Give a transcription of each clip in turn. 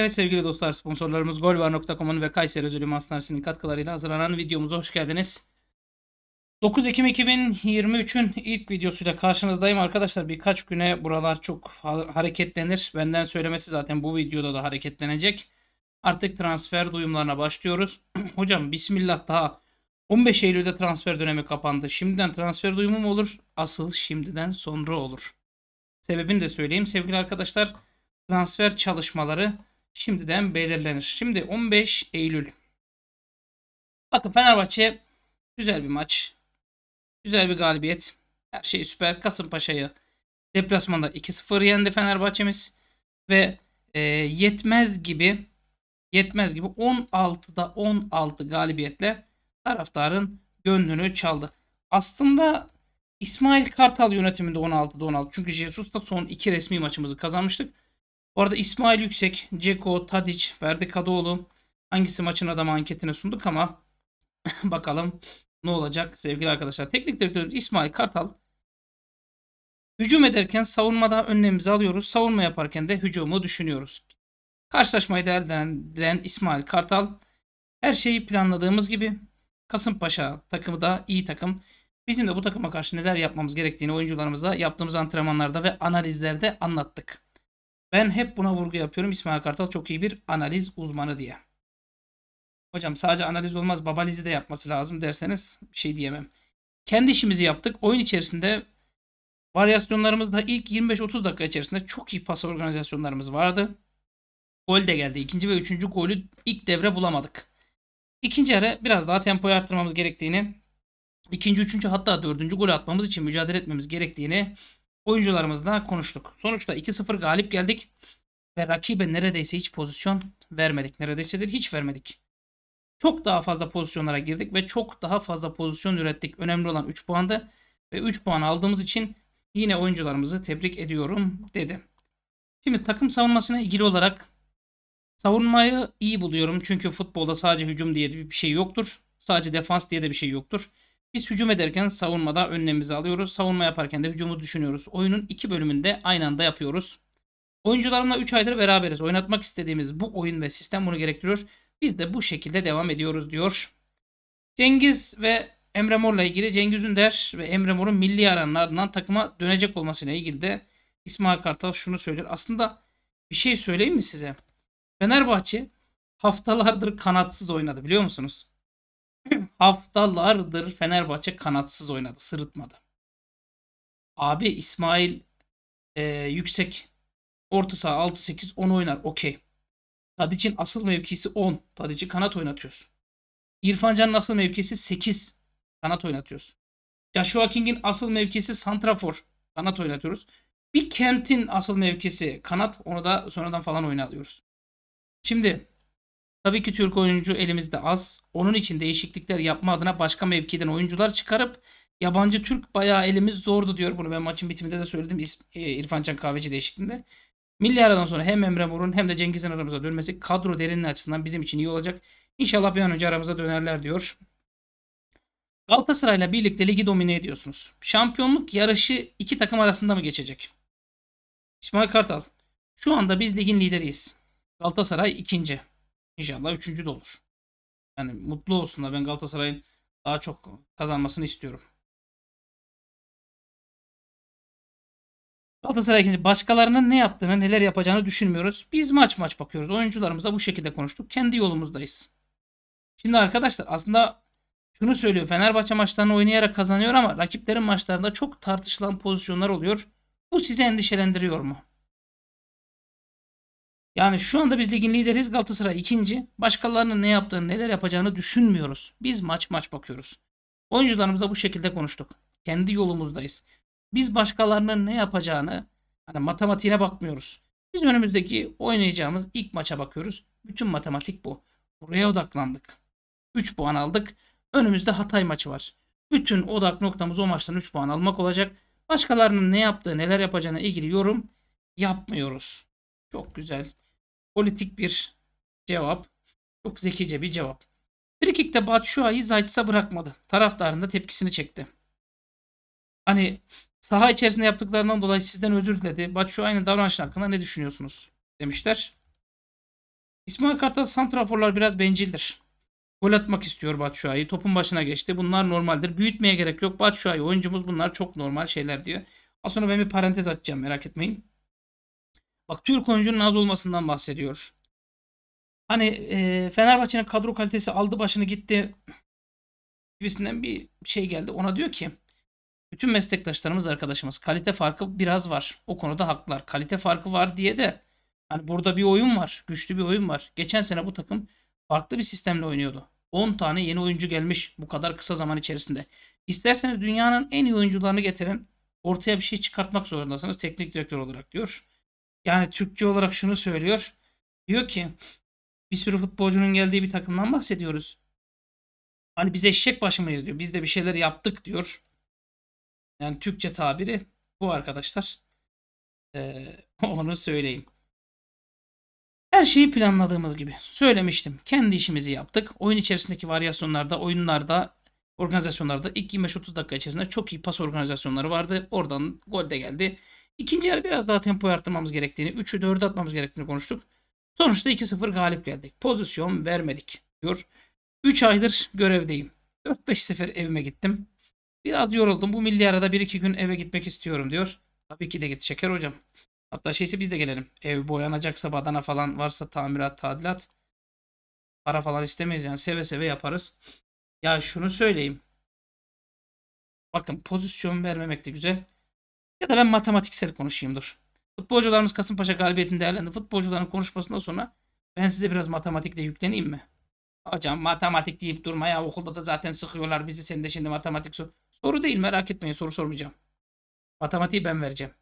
Evet sevgili dostlar sponsorlarımız golvar.com'un ve Kayseri Özel Üm Hastanesi'nin katkılarıyla hazırlanan videomuza hoş geldiniz. 9 Ekim 2023'ün ilk videosuyla karşınızdayım arkadaşlar. Birkaç güne buralar çok hareketlenir. Benden söylemesi zaten bu videoda da hareketlenecek. Artık transfer duyumlarına başlıyoruz. Hocam bismillah daha 15 Eylül'de transfer dönemi kapandı. Şimdiden transfer duyumu mu olur? Asıl şimdiden sonra olur. Sebebini de söyleyeyim sevgili arkadaşlar. Transfer çalışmaları şimdiden belirlenir. Şimdi 15 Eylül. Bakın Fenerbahçe güzel bir maç. Güzel bir galibiyet. Her şey süper. Kasımpaşa'yı deplasmanda 2-0 yendi Fenerbahçe'miz. Ve e, yetmez gibi yetmez gibi 16'da 16 galibiyetle taraftarın gönlünü çaldı. Aslında İsmail Kartal yönetiminde 16'da 16. Çünkü Jesus son iki resmi maçımızı kazanmıştık. Bu arada İsmail Yüksek, Ceko, Tadic, Verdi, Kadıoğlu hangisi maçın adamı anketine sunduk ama bakalım ne olacak sevgili arkadaşlar. Teknik direktörümüz İsmail Kartal hücum ederken savunmada önlemimizi alıyoruz. Savunma yaparken de hücumu düşünüyoruz. Karşılaşmayı değerlendiren İsmail Kartal her şeyi planladığımız gibi Kasımpaşa takımı da iyi takım. Bizim de bu takıma karşı neler yapmamız gerektiğini oyuncularımıza yaptığımız antrenmanlarda ve analizlerde anlattık. Ben hep buna vurgu yapıyorum. İsmail Kartal çok iyi bir analiz uzmanı diye. Hocam sadece analiz olmaz babalizi de yapması lazım derseniz bir şey diyemem. Kendi işimizi yaptık. Oyun içerisinde varyasyonlarımız da ilk 25-30 dakika içerisinde çok iyi pas organizasyonlarımız vardı. Gol de geldi. İkinci ve üçüncü golü ilk devre bulamadık. İkinci yarı biraz daha tempoyu arttırmamız gerektiğini, ikinci, üçüncü hatta dördüncü gol atmamız için mücadele etmemiz gerektiğini oyuncularımızla konuştuk. Sonuçta 2-0 galip geldik ve rakibe neredeyse hiç pozisyon vermedik. Neredeyse değil hiç vermedik. Çok daha fazla pozisyonlara girdik ve çok daha fazla pozisyon ürettik. Önemli olan 3 puandı ve 3 puan aldığımız için yine oyuncularımızı tebrik ediyorum dedi. Şimdi takım savunmasına ilgili olarak savunmayı iyi buluyorum. Çünkü futbolda sadece hücum diye bir şey yoktur. Sadece defans diye de bir şey yoktur. Biz hücum ederken savunmada önlemimizi alıyoruz. Savunma yaparken de hücumu düşünüyoruz. Oyunun iki bölümünde aynı anda yapıyoruz. Oyuncularımla 3 aydır beraberiz. Oynatmak istediğimiz bu oyun ve sistem bunu gerektiriyor. Biz de bu şekilde devam ediyoruz diyor. Cengiz ve Emre Mor'la ilgili Cengiz Ünder ve Emre Mor'un milli aranın ardından takıma dönecek olmasıyla ilgili de İsmail Kartal şunu söylüyor. Aslında bir şey söyleyeyim mi size? Fenerbahçe haftalardır kanatsız oynadı biliyor musunuz? haftalardır Fenerbahçe kanatsız oynadı, sırıtmadı. Abi İsmail e, yüksek orta saha 6-8-10 oynar okey. Tadic'in asıl mevkisi 10. Tadic'i kanat oynatıyorsun. İrfancan'ın asıl mevkisi 8. Kanat oynatıyoruz. Joshua King'in asıl mevkisi Santrafor. Kanat oynatıyoruz. Bir Kent'in asıl mevkisi kanat. Onu da sonradan falan oynatıyoruz. Şimdi Tabii ki Türk oyuncu elimizde az. Onun için değişiklikler yapma adına başka mevkiden oyuncular çıkarıp yabancı Türk bayağı elimiz zordu diyor. Bunu ben maçın bitiminde de söyledim e, İrfan Can Kahveci değişikliğinde. Milli aradan sonra hem Emre Mor'un hem de Cengiz'in aramıza dönmesi kadro derinliği açısından bizim için iyi olacak. İnşallah bir an önce aramıza dönerler diyor. Galatasaray'la birlikte ligi domine ediyorsunuz. Şampiyonluk yarışı iki takım arasında mı geçecek? İsmail Kartal. Şu anda biz ligin lideriyiz. Galatasaray ikinci. İnşallah üçüncü de olur. Yani mutlu olsun da Ben Galatasaray'ın daha çok kazanmasını istiyorum. Galatasaray ikinci başkalarının ne yaptığını, neler yapacağını düşünmüyoruz. Biz maç maç bakıyoruz. Oyuncularımıza bu şekilde konuştuk. Kendi yolumuzdayız. Şimdi arkadaşlar aslında şunu söylüyor. Fenerbahçe maçlarını oynayarak kazanıyor ama rakiplerin maçlarında çok tartışılan pozisyonlar oluyor. Bu sizi endişelendiriyor mu? Yani şu anda biz ligin lideriz. Galatasaray ikinci. Başkalarının ne yaptığını, neler yapacağını düşünmüyoruz. Biz maç maç bakıyoruz. Oyuncularımızla bu şekilde konuştuk. Kendi yolumuzdayız. Biz başkalarının ne yapacağını hani matematiğine bakmıyoruz. Biz önümüzdeki oynayacağımız ilk maça bakıyoruz. Bütün matematik bu. Buraya odaklandık. 3 puan aldık. Önümüzde Hatay maçı var. Bütün odak noktamız o maçtan 3 puan almak olacak. Başkalarının ne yaptığı, neler yapacağına ilgili yorum yapmıyoruz. Çok güzel. Politik bir cevap. Çok zekice bir cevap. Frikik'te Batshuayi Zayt'sa bırakmadı. Taraftarında tepkisini çekti. Hani saha içerisinde yaptıklarından dolayı sizden özür diledi. Batshuayi'nin davranışın hakkında ne düşünüyorsunuz? Demişler. İsmail Kartal santraforlar biraz bencildir. Gol atmak istiyor Batshuayi. Topun başına geçti. Bunlar normaldir. Büyütmeye gerek yok. Batshuayi oyuncumuz bunlar çok normal şeyler diyor. Az sonra ben bir parantez açacağım merak etmeyin. Bak Türk oyuncunun az olmasından bahsediyor. Hani e, Fenerbahçe'nin kadro kalitesi aldı başını gitti gibisinden bir şey geldi. Ona diyor ki bütün meslektaşlarımız arkadaşımız kalite farkı biraz var. O konuda haklılar. Kalite farkı var diye de hani burada bir oyun var. Güçlü bir oyun var. Geçen sene bu takım farklı bir sistemle oynuyordu. 10 tane yeni oyuncu gelmiş bu kadar kısa zaman içerisinde. İsterseniz dünyanın en iyi oyuncularını getirin. Ortaya bir şey çıkartmak zorundasınız teknik direktör olarak diyor yani Türkçe olarak şunu söylüyor. Diyor ki bir sürü futbolcunun geldiği bir takımdan bahsediyoruz. Hani biz eşek başı diyor. Biz de bir şeyler yaptık diyor. Yani Türkçe tabiri bu arkadaşlar. Ee, onu söyleyeyim. Her şeyi planladığımız gibi. Söylemiştim. Kendi işimizi yaptık. Oyun içerisindeki varyasyonlarda, oyunlarda, organizasyonlarda ilk 25-30 dakika içerisinde çok iyi pas organizasyonları vardı. Oradan gol de geldi. İkinci yarı biraz daha tempo arttırmamız gerektiğini, 3'ü 4'e atmamız gerektiğini konuştuk. Sonuçta 2-0 galip geldik. Pozisyon vermedik diyor. 3 aydır görevdeyim. 4-5 sefer evime gittim. Biraz yoruldum. Bu milli arada 1-2 gün eve gitmek istiyorum diyor. Tabii ki de git Şeker hocam. Hatta şeyse biz de gelelim. Ev boyanacaksa badana falan varsa tamirat, tadilat. Para falan istemeyiz yani. Seve seve yaparız. Ya şunu söyleyeyim. Bakın pozisyon vermemek de güzel. Ya da ben matematiksel konuşayım dur. Futbolcularımız Kasımpaşa galibiyetini değerlendi. Futbolcuların konuşmasından sonra ben size biraz matematikle yükleneyim mi? Hocam matematik deyip durma ya okulda da zaten sıkıyorlar bizi sen de şimdi matematik sor. Soru değil merak etmeyin soru sormayacağım. Matematiği ben vereceğim.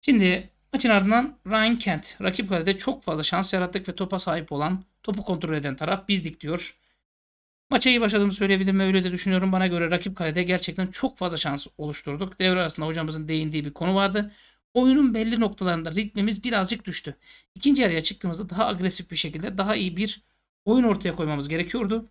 Şimdi maçın ardından Ryan Kent rakip kalede çok fazla şans yarattık ve topa sahip olan topu kontrol eden taraf bizdik diyor. Maça iyi başladığımı söyleyebilirim öyle de düşünüyorum. Bana göre rakip kalede gerçekten çok fazla şans oluşturduk. Devre arasında hocamızın değindiği bir konu vardı. Oyunun belli noktalarında ritmimiz birazcık düştü. İkinci yarıya çıktığımızda daha agresif bir şekilde daha iyi bir oyun ortaya koymamız gerekiyordu.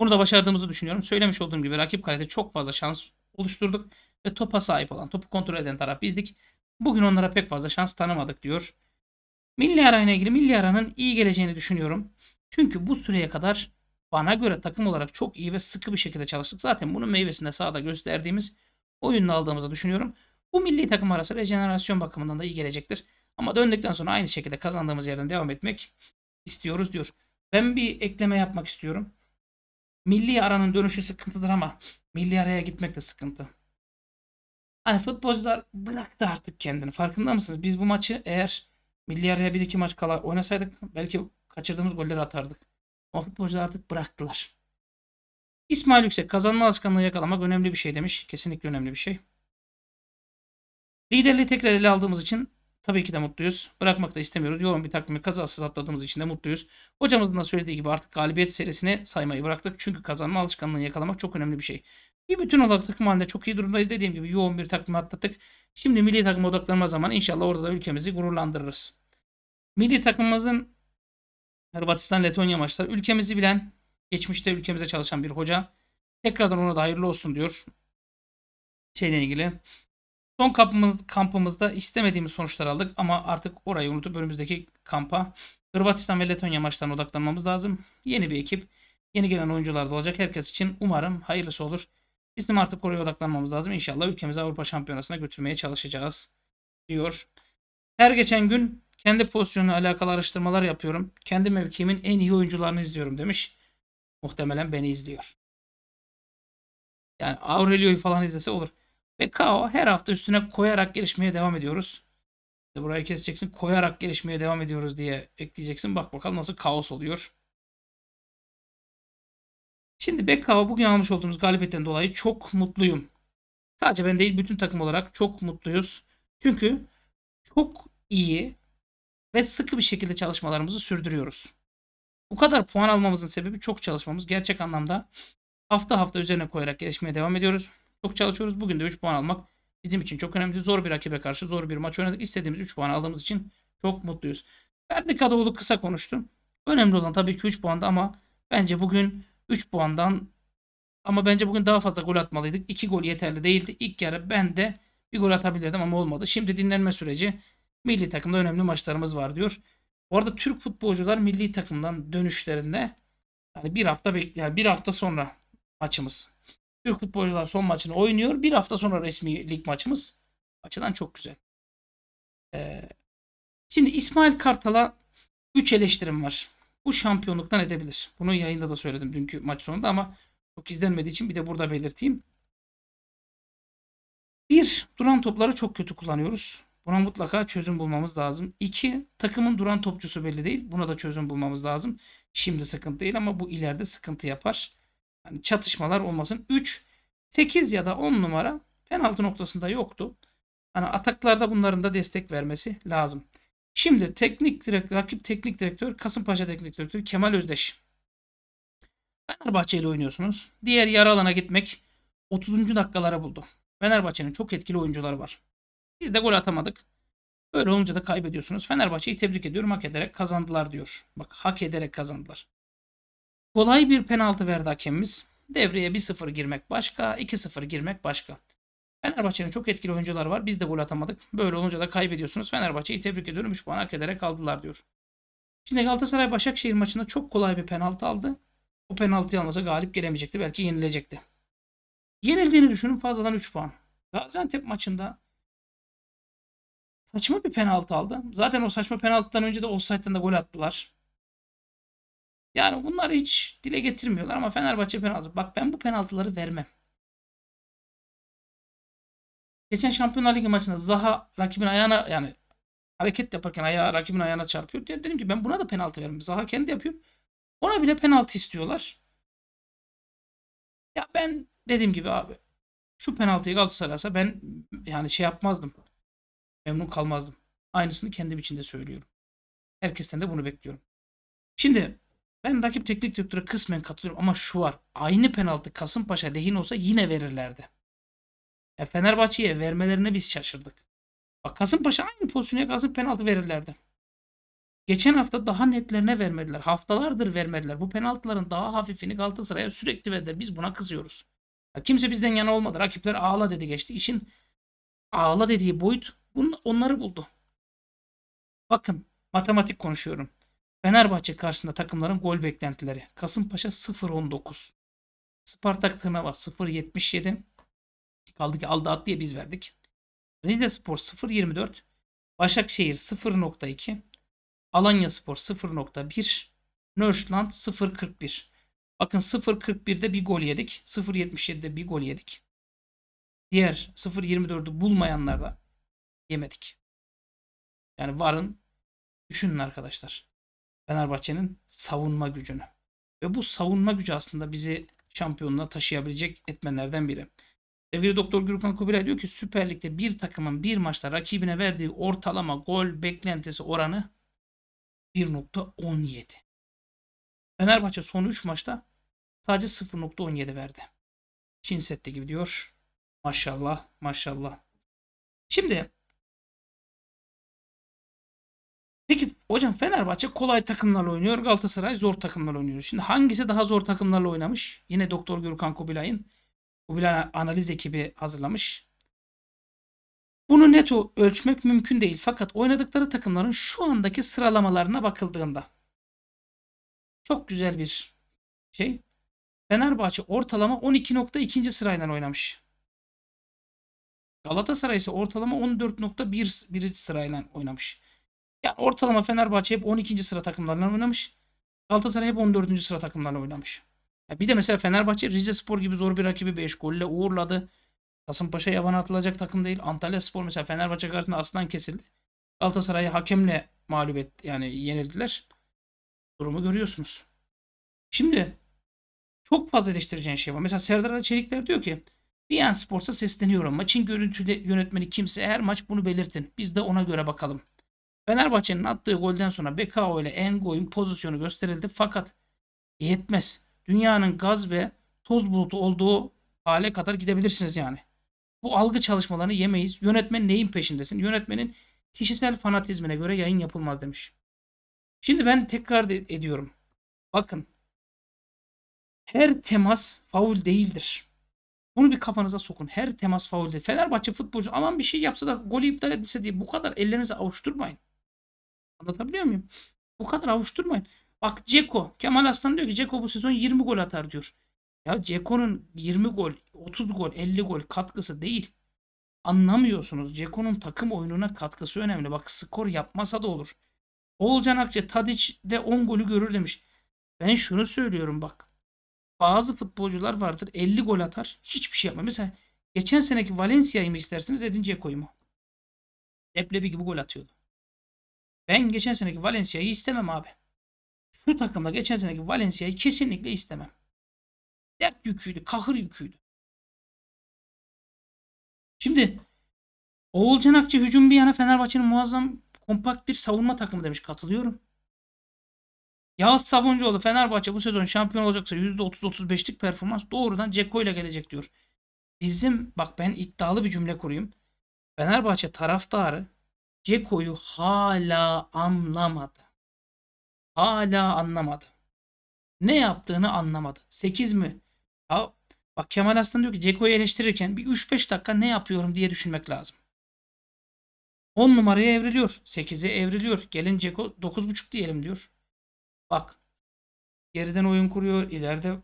Bunu da başardığımızı düşünüyorum. Söylemiş olduğum gibi rakip kalede çok fazla şans oluşturduk ve topa sahip olan, topu kontrol eden taraf bizdik. Bugün onlara pek fazla şans tanımadık diyor. Milli arayla ilgili milli aranın iyi geleceğini düşünüyorum. Çünkü bu süreye kadar bana göre takım olarak çok iyi ve sıkı bir şekilde çalıştık. Zaten bunun meyvesinde sahada gösterdiğimiz oyunla aldığımızı düşünüyorum. Bu milli takım arası rejenerasyon bakımından da iyi gelecektir. Ama döndükten sonra aynı şekilde kazandığımız yerden devam etmek istiyoruz diyor. Ben bir ekleme yapmak istiyorum. Milli aranın dönüşü sıkıntıdır ama milli araya gitmek de sıkıntı. Hani futbolcular bıraktı artık kendini. Farkında mısınız? Biz bu maçı eğer milli araya bir iki maç kala oynasaydık belki kaçırdığımız golleri atardık. Ama futbolcular artık bıraktılar. İsmail Yüksek kazanma alışkanlığı yakalamak önemli bir şey demiş. Kesinlikle önemli bir şey. Liderliği tekrar ele aldığımız için tabii ki de mutluyuz. Bırakmak da istemiyoruz. Yoğun bir takvimi kazasız atladığımız için de mutluyuz. Hocamızın da söylediği gibi artık galibiyet serisini saymayı bıraktık. Çünkü kazanma alışkanlığını yakalamak çok önemli bir şey. Bir bütün olarak takım halinde çok iyi durumdayız. Dediğim gibi yoğun bir takvimi atlattık. Şimdi milli takım odaklanma zamanı inşallah orada da ülkemizi gururlandırırız. Milli takımımızın Hırvatistan Letonya maçları. Ülkemizi bilen, geçmişte ülkemize çalışan bir hoca. Tekrardan ona da hayırlı olsun diyor. Şeyle ilgili. Son kampımız, kampımızda istemediğimiz sonuçlar aldık ama artık orayı unutup önümüzdeki kampa Hırvatistan ve Letonya maçlarına odaklanmamız lazım. Yeni bir ekip, yeni gelen oyuncular da olacak. Herkes için umarım hayırlısı olur. Bizim artık oraya odaklanmamız lazım. İnşallah ülkemizi Avrupa Şampiyonası'na götürmeye çalışacağız diyor. Her geçen gün kendi pozisyonla alakalı araştırmalar yapıyorum. Kendi mevkimin en iyi oyuncularını izliyorum demiş. Muhtemelen beni izliyor. Yani Aurelio'yu falan izlese olur. Ve KO her hafta üstüne koyarak gelişmeye devam ediyoruz. burayı keseceksin koyarak gelişmeye devam ediyoruz diye ekleyeceksin. Bak bakalım nasıl kaos oluyor. Şimdi Bekao bugün almış olduğumuz galibiyetten dolayı çok mutluyum. Sadece ben değil bütün takım olarak çok mutluyuz. Çünkü çok iyi ve sıkı bir şekilde çalışmalarımızı sürdürüyoruz. Bu kadar puan almamızın sebebi çok çalışmamız. Gerçek anlamda hafta hafta üzerine koyarak gelişmeye devam ediyoruz. Çok çalışıyoruz. Bugün de 3 puan almak bizim için çok önemli. Zor bir rakibe karşı zor bir maç oynadık. İstediğimiz 3 puan aldığımız için çok mutluyuz. Ferdi Kadıoğlu kısa konuştu. Önemli olan tabii ki 3 puanda ama bence bugün 3 puandan ama bence bugün daha fazla gol atmalıydık. 2 gol yeterli değildi. İlk yarı ben de bir gol atabilirdim ama olmadı. Şimdi dinlenme süreci Milli takımda önemli maçlarımız var diyor. Bu arada Türk futbolcular milli takımdan dönüşlerinde yani bir hafta bekle yani bir hafta sonra maçımız. Türk futbolcular son maçını oynuyor. Bir hafta sonra resmi lig maçımız. Açıdan çok güzel. Ee, şimdi İsmail Kartal'a 3 eleştirim var. Bu şampiyonluktan edebilir. Bunu yayında da söyledim dünkü maç sonunda ama çok izlenmediği için bir de burada belirteyim. Bir, duran topları çok kötü kullanıyoruz. Buna mutlaka çözüm bulmamız lazım. 2. Takımın duran topçusu belli değil. Buna da çözüm bulmamız lazım. Şimdi sıkıntı değil ama bu ileride sıkıntı yapar. Yani çatışmalar olmasın. 3. 8 ya da 10 numara penaltı noktasında yoktu. Hani ataklarda bunların da destek vermesi lazım. Şimdi teknik direktör, rakip teknik direktör Kasımpaşa teknik direktörü Kemal Özdeş. Fenerbahçe ile oynuyorsunuz. Diğer yara alana gitmek 30. dakikalara buldu. Fenerbahçe'nin çok etkili oyuncuları var. Biz de gol atamadık. Böyle olunca da kaybediyorsunuz. Fenerbahçe'yi tebrik ediyorum. Hak ederek kazandılar diyor. Bak hak ederek kazandılar. Kolay bir penaltı verdi hakemimiz. Devreye 1-0 girmek başka, 2-0 girmek başka. Fenerbahçe'nin çok etkili oyuncular var. Biz de gol atamadık. Böyle olunca da kaybediyorsunuz. Fenerbahçe'yi tebrik ediyorum. 3 puan hak ederek aldılar diyor. Şimdi Galatasaray Başakşehir maçında çok kolay bir penaltı aldı. O penaltıyı almasa galip gelemeyecekti. Belki yenilecekti. Yenildiğini düşünün fazladan 3 puan. Gaziantep maçında Saçma bir penaltı aldı. Zaten o saçma penaltıdan önce de offside'den de gol attılar. Yani bunlar hiç dile getirmiyorlar ama Fenerbahçe penaltı. Bak ben bu penaltıları vermem. Geçen Şampiyonlar Ligi maçında Zaha rakibin ayağına yani hareket yaparken ayağı rakibin ayağına çarpıyor. diye Dedim ki ben buna da penaltı vermem. Zaha kendi yapıyor. Ona bile penaltı istiyorlar. Ya ben dediğim gibi abi şu penaltıyı Galatasaray'sa ben yani şey yapmazdım memnun kalmazdım. Aynısını kendim için de söylüyorum. Herkesten de bunu bekliyorum. Şimdi ben rakip teknik direktöre kısmen katılıyorum ama şu var. Aynı penaltı Kasımpaşa Lehin olsa yine verirlerdi. Ya Fenerbahçe'ye vermelerine biz şaşırdık. Bak Kasımpaşa aynı pozisyona kalsın penaltı verirlerdi. Geçen hafta daha netlerine vermediler. Haftalardır vermediler. Bu penaltıların daha hafifini Galatasaray'a sürekli verdiler. Biz buna kızıyoruz. Ya kimse bizden yana olmadı. Rakipler ağla dedi geçti. İşin ağla dediği boyut Bun, onları buldu. Bakın matematik konuşuyorum. Fenerbahçe karşısında takımların gol beklentileri. Kasımpaşa 0.19. Spartak Tırnava 0.77. Kaldı ki aldı at diye biz verdik. Rize Spor 0.24. Başakşehir 0.2. Alanya Spor 0.1. Nörsland 0.41. Bakın 0.41'de bir gol yedik. 0.77'de bir gol yedik. Diğer 0.24'ü bulmayanlar da yemedik. Yani varın düşünün arkadaşlar. Fenerbahçe'nin savunma gücünü. Ve bu savunma gücü aslında bizi şampiyonluğa taşıyabilecek etmenlerden biri. Devir Doktor Gürkan Kubilay diyor ki Süper Lig'de bir takımın bir maçta rakibine verdiği ortalama gol beklentisi oranı 1.17. Fenerbahçe son 3 maçta sadece 0.17 verdi. Çin Seddi gibi diyor. Maşallah maşallah. Şimdi Hocam Fenerbahçe kolay takımlarla oynuyor. Galatasaray zor takımlarla oynuyor. Şimdi hangisi daha zor takımlarla oynamış? Yine Doktor Gürkan Kubilay'ın Kubilay analiz ekibi hazırlamış. Bunu net ölçmek mümkün değil. Fakat oynadıkları takımların şu andaki sıralamalarına bakıldığında çok güzel bir şey. Fenerbahçe ortalama 12.2. sırayla oynamış. Galatasaray ise ortalama 14.1 sırayla oynamış. Yani ortalama Fenerbahçe hep 12. sıra takımlarla oynamış. Galatasaray hep 14. sıra takımlarla oynamış. Ya bir de mesela Fenerbahçe Rize Spor gibi zor bir rakibi 5 golle uğurladı. Kasımpaşa yabana atılacak takım değil. Antalya Spor mesela Fenerbahçe karşısında aslan kesildi. Galatasaray'ı hakemle mağlup et yani yenildiler. Durumu görüyorsunuz. Şimdi çok fazla eleştireceğin şey var. Mesela Serdar Çelikler diyor ki Diyen Sports'a sesleniyorum. Maçın görüntüde yönetmeni kimse her maç bunu belirtin. Biz de ona göre bakalım. Fenerbahçe'nin attığı golden sonra Bekao ile Engo'nun pozisyonu gösterildi fakat yetmez. Dünyanın gaz ve toz bulutu olduğu hale kadar gidebilirsiniz yani. Bu algı çalışmalarını yemeyiz. Yönetmen neyin peşindesin? Yönetmenin kişisel fanatizmine göre yayın yapılmaz demiş. Şimdi ben tekrar ediyorum. Bakın. Her temas faul değildir. Bunu bir kafanıza sokun. Her temas faul değil. Fenerbahçe futbolcu aman bir şey yapsa da golü iptal edilse diye bu kadar ellerinizi avuşturmayın. Anlatabiliyor muyum? Bu kadar avuşturmayın. Bak Ceko. Kemal Aslan diyor ki Ceko bu sezon 20 gol atar diyor. Ya Ceko'nun 20 gol, 30 gol, 50 gol katkısı değil. Anlamıyorsunuz. Ceko'nun takım oyununa katkısı önemli. Bak skor yapmasa da olur. Oğulcan Akçe Tadic de 10 golü görür demiş. Ben şunu söylüyorum bak. Bazı futbolcular vardır 50 gol atar hiçbir şey yapmaz. Mesela geçen seneki Valencia'yı mı istersiniz Edin Ceko'yu mu? Deplebi gibi gol atıyordu. Ben geçen seneki Valencia'yı istemem abi. Şu takımda geçen seneki Valencia'yı kesinlikle istemem. Dert yüküydü, kahır yüküydü. Şimdi Oğulcan Akçı hücum bir yana Fenerbahçe'nin muazzam kompakt bir savunma takımı demiş. Katılıyorum. Yağız Sabuncuoğlu Fenerbahçe bu sezon şampiyon olacaksa %30-35'lik performans doğrudan Ceko ile gelecek diyor. Bizim bak ben iddialı bir cümle kurayım. Fenerbahçe taraftarı Ceko'yu hala anlamadı. Hala anlamadı. Ne yaptığını anlamadı. 8 mi? Ya bak Kemal Aslan diyor ki Ceko'yu eleştirirken bir 3-5 dakika ne yapıyorum diye düşünmek lazım. 10 numaraya evriliyor. 8'e evriliyor. Gelin Ceko 9.5 diyelim diyor. Bak geriden oyun kuruyor. ileride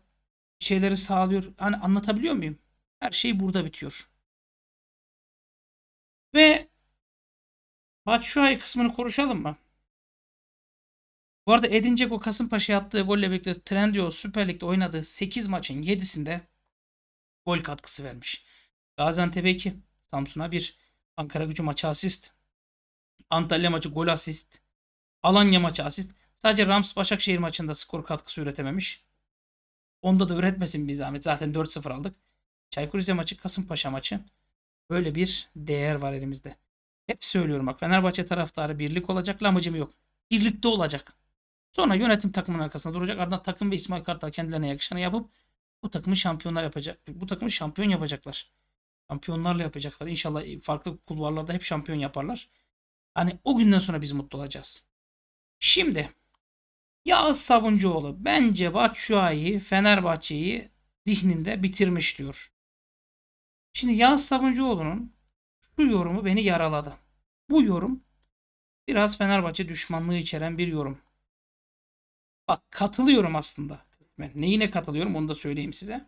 şeyleri sağlıyor. Hani anlatabiliyor muyum? Her şey burada bitiyor. Ve Batshuayi kısmını konuşalım mı? Bu arada Edin Dzeko Kasımpaşa'ya attığı golle birlikte Trendyol Süper Lig'de oynadığı 8 maçın 7'sinde gol katkısı vermiş. Gaziantep'e 2, Samsun'a 1, Ankara gücü maçı asist, Antalya maçı gol asist, Alanya maçı asist. Sadece Rams Başakşehir maçında skor katkısı üretememiş. Onda da üretmesin bir zahmet. Zaten 4-0 aldık. Çaykur Rize maçı, Kasımpaşa maçı. Böyle bir değer var elimizde. Hep söylüyorum bak Fenerbahçe taraftarı birlik olacak. Lamacım yok. Birlikte olacak. Sonra yönetim takımın arkasında duracak. Ardından takım ve İsmail Kartal kendilerine yakışanı yapıp bu takımı şampiyonlar yapacak. Bu takımı şampiyon yapacaklar. Şampiyonlarla yapacaklar. İnşallah farklı kulvarlarda hep şampiyon yaparlar. Hani o günden sonra biz mutlu olacağız. Şimdi Yağız Sabuncuoğlu bence Batshuayi Fenerbahçe'yi zihninde bitirmiş diyor. Şimdi Yağız Sabuncuoğlu'nun şu yorumu beni yaraladı. Bu yorum biraz Fenerbahçe düşmanlığı içeren bir yorum. Bak katılıyorum aslında. Ben neyine katılıyorum onu da söyleyeyim size.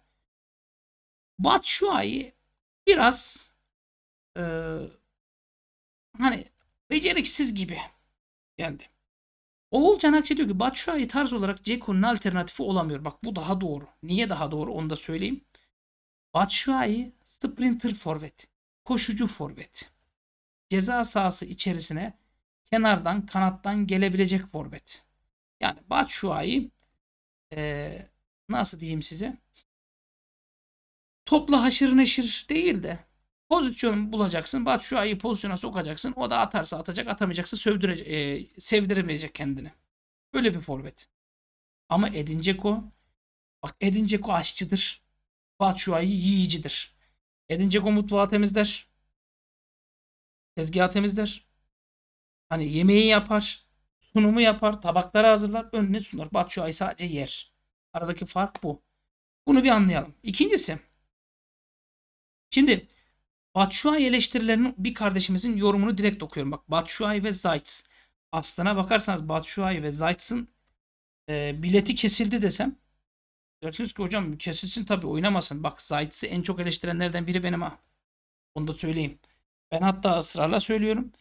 Batshuayi biraz e, hani beceriksiz gibi geldi. Oğulcan Akçe diyor ki Batshuayi tarz olarak Ceko'nun alternatifi olamıyor. Bak bu daha doğru. Niye daha doğru onu da söyleyeyim. Batshuayi sprinter forvet koşucu forvet. Ceza sahası içerisine kenardan kanattan gelebilecek forvet. Yani Batshuayi e, nasıl diyeyim size topla haşır neşir değil de pozisyon bulacaksın. Batshuayi pozisyona sokacaksın. O da atarsa atacak atamayacaksa sövdürecek, e, sevdiremeyecek kendini. Böyle bir forvet. Ama Edin Dzeko bak Edin Dzeko aşçıdır. Batshuayi yiyicidir. Edince komutluğa temizler. Tezgahı temizler. Hani yemeği yapar. Sunumu yapar. Tabakları hazırlar. Önüne sunar. Batu Ay sadece yer. Aradaki fark bu. Bunu bir anlayalım. İkincisi. Şimdi Batshuayi eleştirilerinin bir kardeşimizin yorumunu direkt okuyorum. Bak Batshuayi ve Zaitz. Aslına bakarsanız Batshuayi ve Zaitz'ın e, bileti kesildi desem Dersiniz ki hocam kesilsin tabi oynamasın. Bak Zayt'si en çok eleştirenlerden biri benim ha. Onu da söyleyeyim. Ben hatta ısrarla söylüyorum.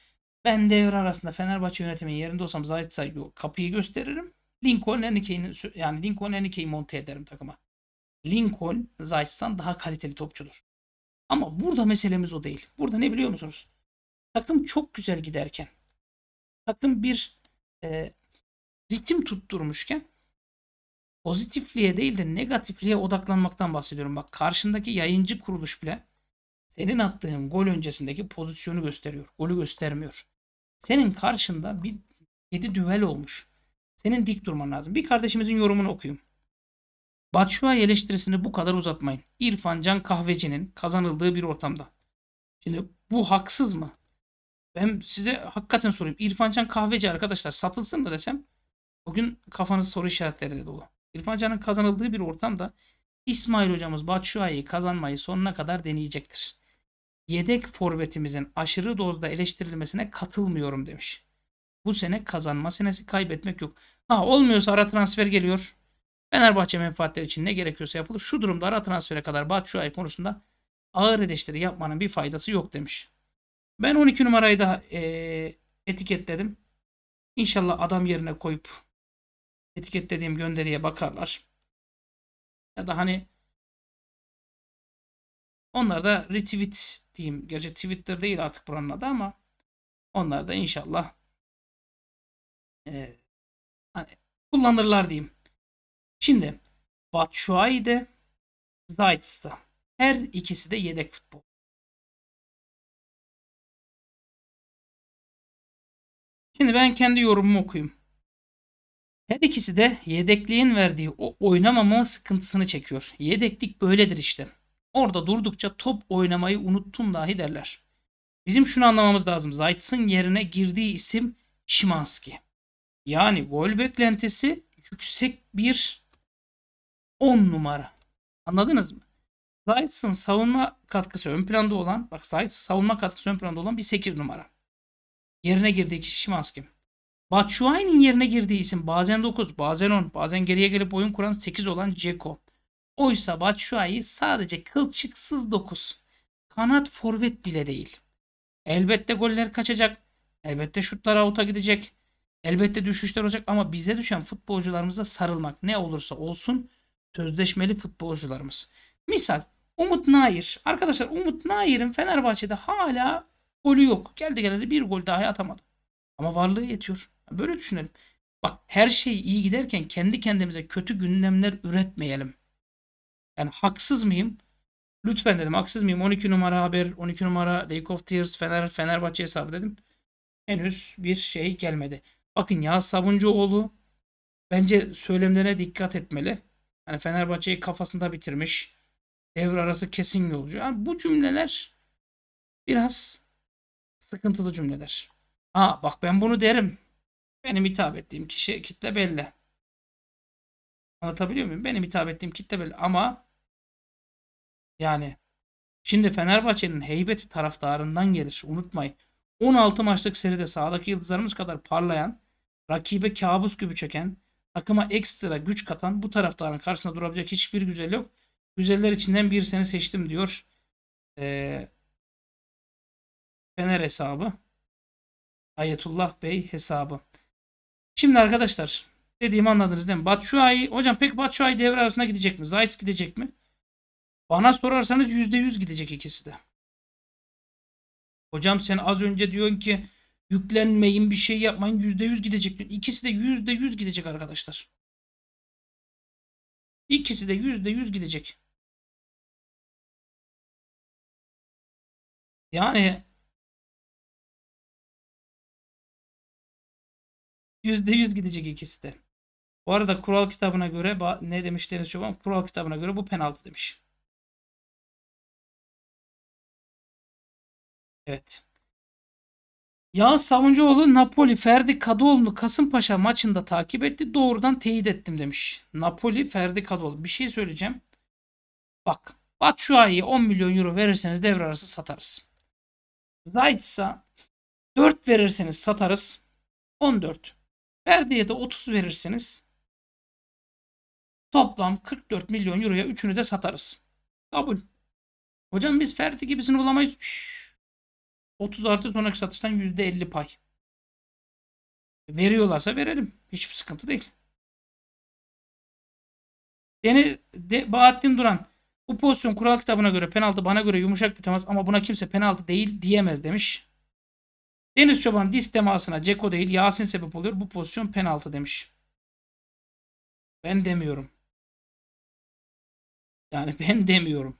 Ben devre arasında Fenerbahçe yönetiminin yerinde olsam Zayt'sa kapıyı gösteririm. Lincoln Henrique'nin yani Lincoln Henrique'yi monte ederim takıma. Lincoln Zayt'san daha kaliteli topçudur. Ama burada meselemiz o değil. Burada ne biliyor musunuz? Takım çok güzel giderken takım bir e, ritim tutturmuşken pozitifliğe değil de negatifliğe odaklanmaktan bahsediyorum. Bak karşındaki yayıncı kuruluş bile senin attığın gol öncesindeki pozisyonu gösteriyor. Golü göstermiyor. Senin karşında bir 7 düvel olmuş. Senin dik durman lazım. Bir kardeşimizin yorumunu okuyayım. Batshuayi eleştirisini bu kadar uzatmayın. İrfan Can Kahveci'nin kazanıldığı bir ortamda. Şimdi bu haksız mı? Ben size hakikaten sorayım. İrfan Can Kahveci arkadaşlar satılsın mı desem bugün kafanız soru işaretleriyle dolu. İrfan Can'ın kazanıldığı bir ortamda İsmail hocamız Batshuayi'yi kazanmayı sonuna kadar deneyecektir. Yedek forvetimizin aşırı dozda eleştirilmesine katılmıyorum demiş. Bu sene kazanma senesi kaybetmek yok. Ha olmuyorsa ara transfer geliyor. Fenerbahçe menfaatleri için ne gerekiyorsa yapılır. Şu durumda ara transfere kadar Batshuayi konusunda ağır eleştiri yapmanın bir faydası yok demiş. Ben 12 numarayı da e, etiketledim. İnşallah adam yerine koyup etiketlediğim gönderiye bakarlar. Ya da hani onlar da retweet diyeyim. Gerçi Twitter değil artık buranın adı ama onlar da inşallah e, hani kullanırlar diyeyim. Şimdi Batshuayi'de Zayt'sta. Her ikisi de yedek futbol. Şimdi ben kendi yorumumu okuyayım. Her ikisi de yedekliğin verdiği o oynamama sıkıntısını çekiyor. Yedeklik böyledir işte. Orada durdukça top oynamayı unuttum dahi derler. Bizim şunu anlamamız lazım. Zayt'sın yerine girdiği isim Şimanski. Yani gol beklentisi yüksek bir 10 numara. Anladınız mı? Zayt'sın savunma katkısı ön planda olan, bak Zayt savunma katkısı ön planda olan bir 8 numara. Yerine girdiği kişi Şimanski. Batshuayi'nin yerine girdiği isim bazen 9, bazen 10, bazen geriye gelip oyun kuran 8 olan Ceko. Oysa Batshuayi sadece kılçıksız 9. Kanat forvet bile değil. Elbette goller kaçacak. Elbette şutlar avuta gidecek. Elbette düşüşler olacak ama bize düşen futbolcularımıza sarılmak ne olursa olsun sözleşmeli futbolcularımız. Misal Umut Nair. Arkadaşlar Umut Nair'in Fenerbahçe'de hala golü yok. Geldi geldi bir gol daha atamadı. Ama varlığı yetiyor. Böyle düşünelim. Bak her şey iyi giderken kendi kendimize kötü gündemler üretmeyelim. Yani haksız mıyım? Lütfen dedim haksız mıyım? 12 numara haber, 12 numara Lake of Tears, Fener, Fenerbahçe hesabı dedim. Henüz bir şey gelmedi. Bakın ya Sabuncuoğlu bence söylemlerine dikkat etmeli. Hani Fenerbahçe'yi kafasında bitirmiş. Devre arası kesin yolcu. Yani bu cümleler biraz sıkıntılı cümleler. Ha bak ben bunu derim. Benim hitap ettiğim kişi kitle belli. Anlatabiliyor muyum? Benim hitap ettiğim kitle belli ama yani şimdi Fenerbahçe'nin heybeti taraftarından gelir. Unutmayın. 16 maçlık seride sahadaki yıldızlarımız kadar parlayan, rakibe kabus gibi çeken, takıma ekstra güç katan bu taraftarın karşısında durabilecek hiçbir güzel yok. Güzeller içinden bir seni seçtim diyor. Ee, Fener hesabı. Ayetullah Bey hesabı. Şimdi arkadaşlar dediğimi anladınız değil mi? Batshuayi hocam pek Batshuayi devre arasında gidecek mi? Zayt gidecek mi? Bana sorarsanız %100 gidecek ikisi de. Hocam sen az önce diyorsun ki yüklenmeyin bir şey yapmayın %100 gidecek. İkisi de %100 gidecek arkadaşlar. İkisi de %100 gidecek. Yani %100 gidecek ikisi de. Bu arada kural kitabına göre ne demiş Deniz Çoban? Kural kitabına göre bu penaltı demiş. Evet. Yağız Savuncuoğlu Napoli Ferdi Kadıoğlu'nu Kasımpaşa maçında takip etti. Doğrudan teyit ettim demiş. Napoli Ferdi Kadıoğlu. Bir şey söyleyeceğim. Bak. Batshuayi'ye 10 milyon euro verirseniz devre arası satarız. Zayt'sa 4 verirseniz satarız. 14. Verdiye de 30 verirsiniz. Toplam 44 milyon euroya üçünü de satarız. Kabul. Hocam biz Ferdi gibisini bulamayız. Şşş. 30 artı sonraki satıştan %50 pay. E, veriyorlarsa verelim. Hiçbir sıkıntı değil. Deni, de, Bahattin Duran bu pozisyon kural kitabına göre penaltı bana göre yumuşak bir temas ama buna kimse penaltı değil diyemez demiş. Deniz Çoban diz temasına Ceko değil Yasin sebep oluyor. Bu pozisyon penaltı demiş. Ben demiyorum. Yani ben demiyorum.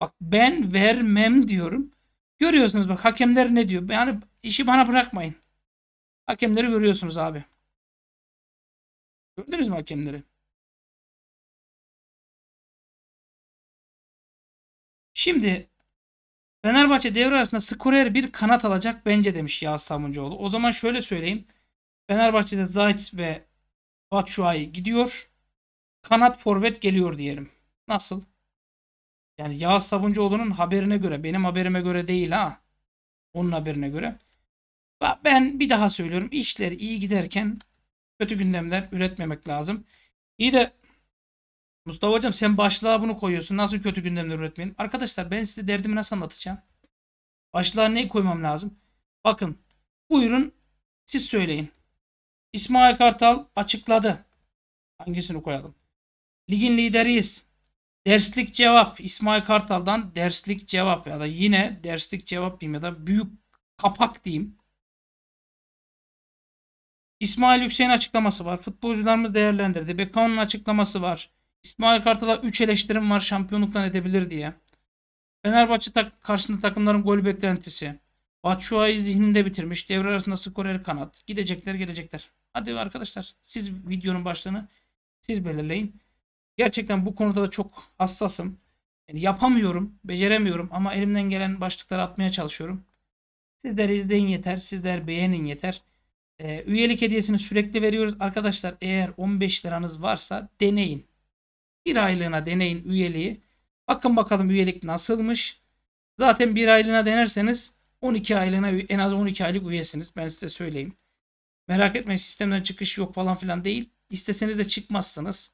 Bak ben vermem diyorum. Görüyorsunuz bak hakemler ne diyor. Yani işi bana bırakmayın. Hakemleri görüyorsunuz abi. Gördünüz mü hakemleri? Şimdi Fenerbahçe devre arasında skorer bir kanat alacak bence demiş Yağız Sabuncuoğlu. O zaman şöyle söyleyeyim. Fenerbahçe'de Zayt ve Batshuayi gidiyor. Kanat forvet geliyor diyelim. Nasıl? Yani Yağız Sabuncuoğlu'nun haberine göre, benim haberime göre değil ha. Onun haberine göre. Ben bir daha söylüyorum. İşleri iyi giderken kötü gündemler üretmemek lazım. İyi de Mustafa hocam sen başlığa bunu koyuyorsun. Nasıl kötü gündemler üretmeyin? Arkadaşlar ben size derdimi nasıl anlatacağım? Başlığa neyi koymam lazım? Bakın buyurun siz söyleyin. İsmail Kartal açıkladı. Hangisini koyalım? Ligin lideriyiz. Derslik cevap. İsmail Kartal'dan derslik cevap ya da yine derslik cevap diyeyim ya da büyük kapak diyeyim. İsmail Yüksek'in açıklaması var. Futbolcularımız değerlendirdi. Bekan'ın açıklaması var. İsmail Kartal'a 3 eleştirim var şampiyonluktan edebilir diye. Fenerbahçe tak karşısında takımların gol beklentisi. Batshuayi zihninde bitirmiş. Devre arasında skorer kanat. Gidecekler gelecekler. Hadi arkadaşlar siz videonun başlığını siz belirleyin. Gerçekten bu konuda da çok hassasım. Yani yapamıyorum, beceremiyorum ama elimden gelen başlıkları atmaya çalışıyorum. Sizler izleyin yeter, sizler beğenin yeter. Ee, üyelik hediyesini sürekli veriyoruz. Arkadaşlar eğer 15 liranız varsa deneyin. Bir aylığına deneyin üyeliği. Bakın bakalım üyelik nasılmış. Zaten bir aylığına denerseniz 12 aylığına en az 12 aylık üyesiniz. Ben size söyleyeyim. Merak etmeyin sistemden çıkış yok falan filan değil. İsteseniz de çıkmazsınız.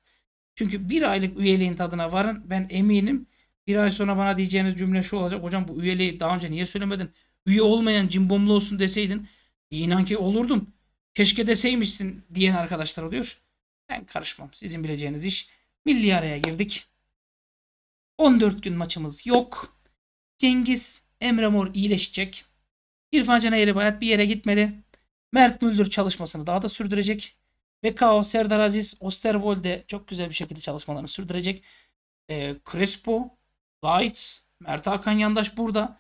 Çünkü bir aylık üyeliğin tadına varın. Ben eminim. Bir ay sonra bana diyeceğiniz cümle şu olacak. Hocam bu üyeliği daha önce niye söylemedin? Üye olmayan cimbomlu olsun deseydin. İnan ki olurdum. Keşke deseymişsin diyen arkadaşlar oluyor. Ben karışmam. Sizin bileceğiniz iş. Milli araya girdik. 14 gün maçımız yok. Cengiz Emre Mor iyileşecek. İrfan Can Eğribayat bir yere gitmedi. Mert Müldür çalışmasını daha da sürdürecek. Bekao, Serdar Aziz, Osterwolde çok güzel bir şekilde çalışmalarını sürdürecek. E, Crespo, Lights, Mert Hakan Yandaş burada.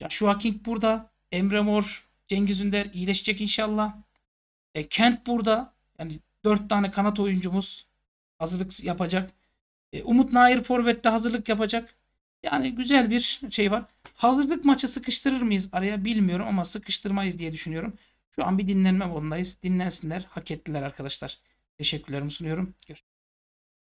Joshua King burada. Emre Mor, Cengiz Ünder iyileşecek inşallah. E, Kent burada. Yani 4 tane kanat oyuncumuz hazırlık yapacak. E, Umut Nair Forvet'te hazırlık yapacak. Yani güzel bir şey var. Hazırlık maçı sıkıştırır mıyız araya bilmiyorum ama sıkıştırmayız diye düşünüyorum. Şu an bir dinlenme modundayız. Dinlensinler. Hak ettiler arkadaşlar. Teşekkürlerimi sunuyorum. Görüşmek